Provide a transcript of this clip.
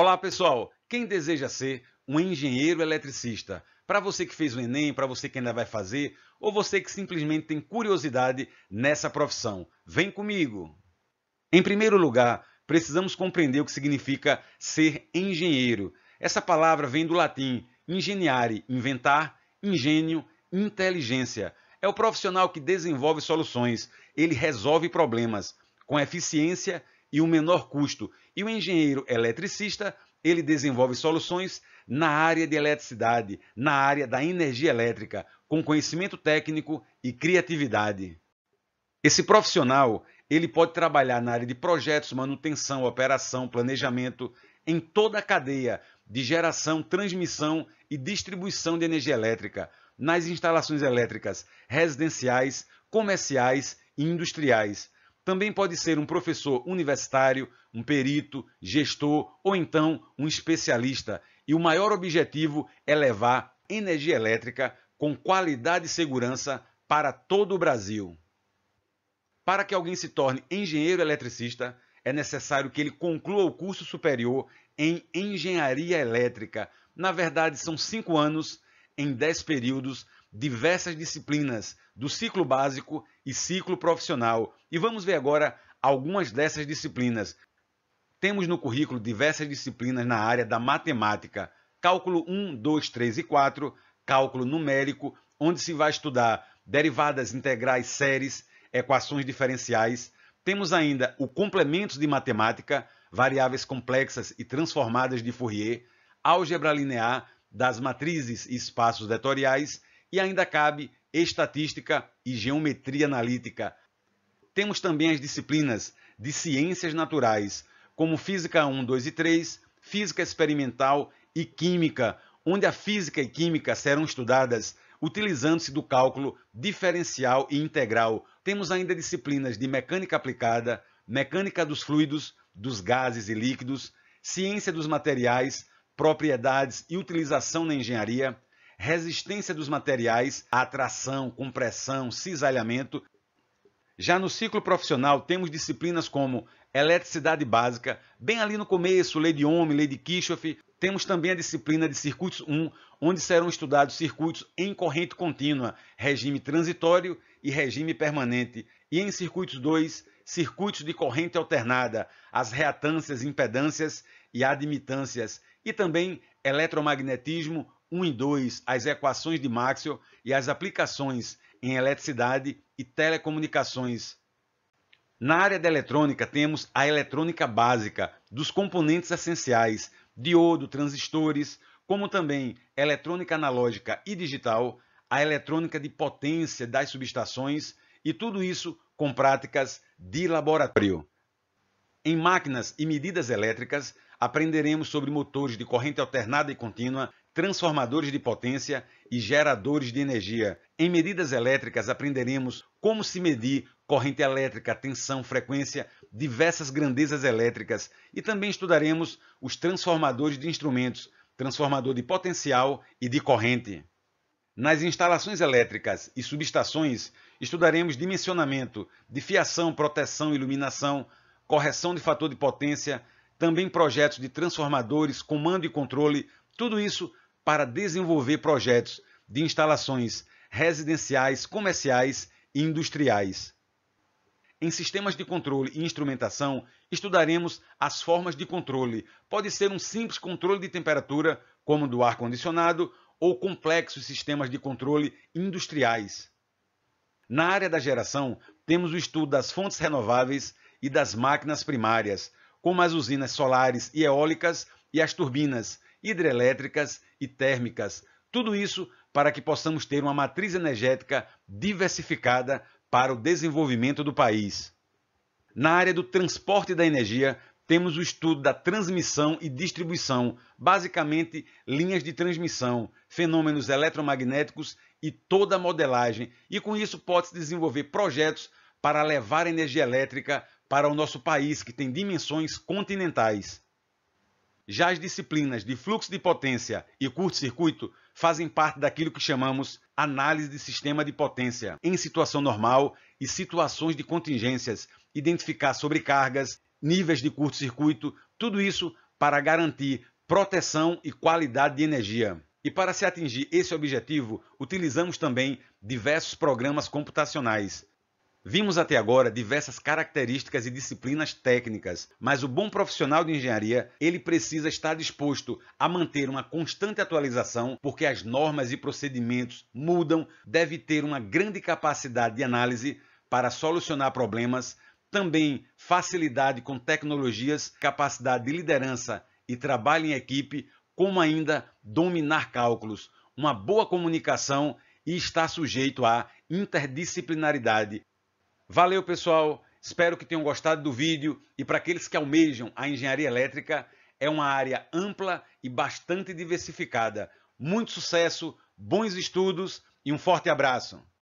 Olá, pessoal! Quem deseja ser um engenheiro eletricista? Para você que fez o Enem, para você que ainda vai fazer, ou você que simplesmente tem curiosidade nessa profissão, vem comigo! Em primeiro lugar, precisamos compreender o que significa ser engenheiro. Essa palavra vem do latim ingeniare, inventar, engenho, inteligência. É o profissional que desenvolve soluções, ele resolve problemas com eficiência e um menor custo. E o engenheiro eletricista, ele desenvolve soluções na área de eletricidade, na área da energia elétrica, com conhecimento técnico e criatividade. Esse profissional, ele pode trabalhar na área de projetos, manutenção, operação, planejamento, em toda a cadeia de geração, transmissão e distribuição de energia elétrica, nas instalações elétricas residenciais, comerciais e industriais. Também pode ser um professor universitário, um perito, gestor ou então um especialista. E o maior objetivo é levar energia elétrica com qualidade e segurança para todo o Brasil. Para que alguém se torne engenheiro eletricista, é necessário que ele conclua o curso superior em engenharia elétrica. Na verdade, são cinco anos em 10 períodos diversas disciplinas do ciclo básico e ciclo profissional. E vamos ver agora algumas dessas disciplinas. Temos no currículo diversas disciplinas na área da matemática, cálculo 1, 2, 3 e 4, cálculo numérico, onde se vai estudar derivadas integrais séries, equações diferenciais. Temos ainda o complemento de matemática, variáveis complexas e transformadas de Fourier, álgebra linear das matrizes e espaços vetoriais e ainda cabe estatística e geometria analítica. Temos também as disciplinas de ciências naturais, como Física 1, 2 e 3, Física Experimental e Química, onde a física e química serão estudadas utilizando-se do cálculo diferencial e integral. Temos ainda disciplinas de mecânica aplicada, mecânica dos fluidos, dos gases e líquidos, ciência dos materiais, propriedades e utilização na engenharia, resistência dos materiais à atração, compressão, cisalhamento. Já no ciclo profissional, temos disciplinas como eletricidade básica, bem ali no começo, lei de Ohm, lei de Kirchhoff. Temos também a disciplina de circuitos 1, onde serão estudados circuitos em corrente contínua, regime transitório e regime permanente, e em circuitos 2, circuitos de corrente alternada, as reatâncias, impedâncias e admitâncias, e também eletromagnetismo 1 e 2, as equações de Maxwell e as aplicações em eletricidade e telecomunicações. Na área da eletrônica, temos a eletrônica básica, dos componentes essenciais, diodo, transistores, como também eletrônica analógica e digital, a eletrônica de potência das subestações e tudo isso com práticas de laboratório. Em máquinas e medidas elétricas, aprenderemos sobre motores de corrente alternada e contínua, transformadores de potência e geradores de energia. Em medidas elétricas, aprenderemos como se medir corrente elétrica, tensão, frequência, diversas grandezas elétricas e também estudaremos os transformadores de instrumentos, transformador de potencial e de corrente. Nas instalações elétricas e subestações, estudaremos dimensionamento de fiação, proteção, iluminação, correção de fator de potência, também projetos de transformadores, comando e controle, tudo isso para desenvolver projetos de instalações residenciais, comerciais e industriais. Em sistemas de controle e instrumentação, estudaremos as formas de controle. Pode ser um simples controle de temperatura, como do ar-condicionado, ou complexos sistemas de controle industriais. Na área da geração, temos o estudo das fontes renováveis e das máquinas primárias, como as usinas solares e eólicas e as turbinas hidrelétricas e térmicas. Tudo isso para que possamos ter uma matriz energética diversificada para o desenvolvimento do país. Na área do transporte da energia, temos o estudo da transmissão e distribuição, basicamente linhas de transmissão, fenômenos eletromagnéticos e toda a modelagem. E com isso pode-se desenvolver projetos para levar energia elétrica para o nosso país, que tem dimensões continentais. Já as disciplinas de fluxo de potência e curto-circuito fazem parte daquilo que chamamos análise de sistema de potência em situação normal e situações de contingências, identificar sobrecargas, níveis de curto-circuito, tudo isso para garantir proteção e qualidade de energia. E para se atingir esse objetivo, utilizamos também diversos programas computacionais. Vimos até agora diversas características e disciplinas técnicas, mas o bom profissional de engenharia, ele precisa estar disposto a manter uma constante atualização, porque as normas e procedimentos mudam, deve ter uma grande capacidade de análise para solucionar problemas também facilidade com tecnologias, capacidade de liderança e trabalho em equipe, como ainda dominar cálculos, uma boa comunicação e estar sujeito à interdisciplinaridade. Valeu, pessoal! Espero que tenham gostado do vídeo e para aqueles que almejam a engenharia elétrica, é uma área ampla e bastante diversificada. Muito sucesso, bons estudos e um forte abraço!